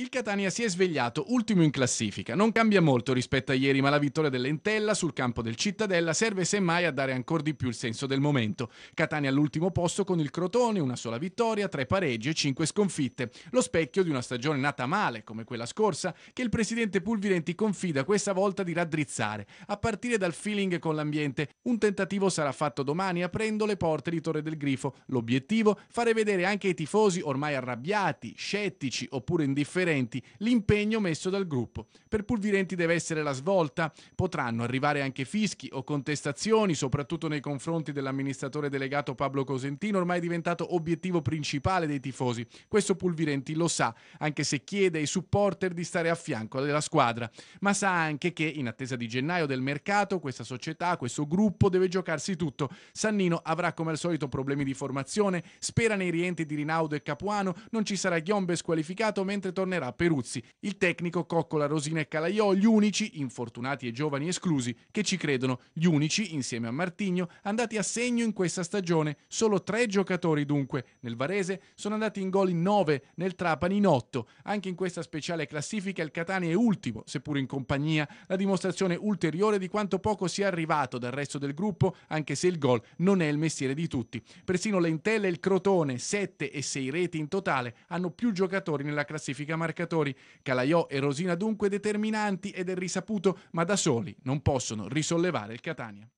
Il Catania si è svegliato ultimo in classifica. Non cambia molto rispetto a ieri, ma la vittoria dell'Entella sul campo del Cittadella serve semmai a dare ancora di più il senso del momento. Catania all'ultimo posto con il Crotone, una sola vittoria, tre pareggi e cinque sconfitte. Lo specchio di una stagione nata male, come quella scorsa, che il presidente Pulvirenti confida questa volta di raddrizzare, a partire dal feeling con l'ambiente. Un tentativo sarà fatto domani aprendo le porte di Torre del Grifo. L'obiettivo? Fare vedere anche ai tifosi ormai arrabbiati, scettici oppure indifferenti Pulvirenti l'impegno messo dal gruppo. Per Pulvirenti deve essere la svolta, potranno arrivare anche fischi o contestazioni, soprattutto nei confronti dell'amministratore delegato Pablo Cosentino, ormai diventato obiettivo principale dei tifosi. Questo Pulvirenti lo sa, anche se chiede ai supporter di stare a fianco della squadra, ma sa anche che in attesa di gennaio del mercato questa società, questo gruppo deve giocarsi tutto. Sannino avrà come al solito problemi di formazione, spera nei rientri di Rinaudo e Capuano, non ci sarà Ghiombe squalificato mentre tornerà tornerà Peruzzi. Il tecnico Coccola, Rosina e Calaiò, gli unici, infortunati e giovani esclusi, che ci credono. Gli unici, insieme a Martigno, andati a segno in questa stagione. Solo tre giocatori dunque. Nel Varese sono andati in gol in nove, nel Trapani in otto. Anche in questa speciale classifica il Catania è ultimo, seppur in compagnia. La dimostrazione ulteriore di quanto poco sia arrivato dal resto del gruppo, anche se il gol non è il mestiere di tutti. Persino l'Entella e il Crotone, 7 e 6 reti in totale, hanno più giocatori nella classifica marcata marcatori. Calaiò e Rosina dunque determinanti ed è risaputo, ma da soli non possono risollevare il Catania.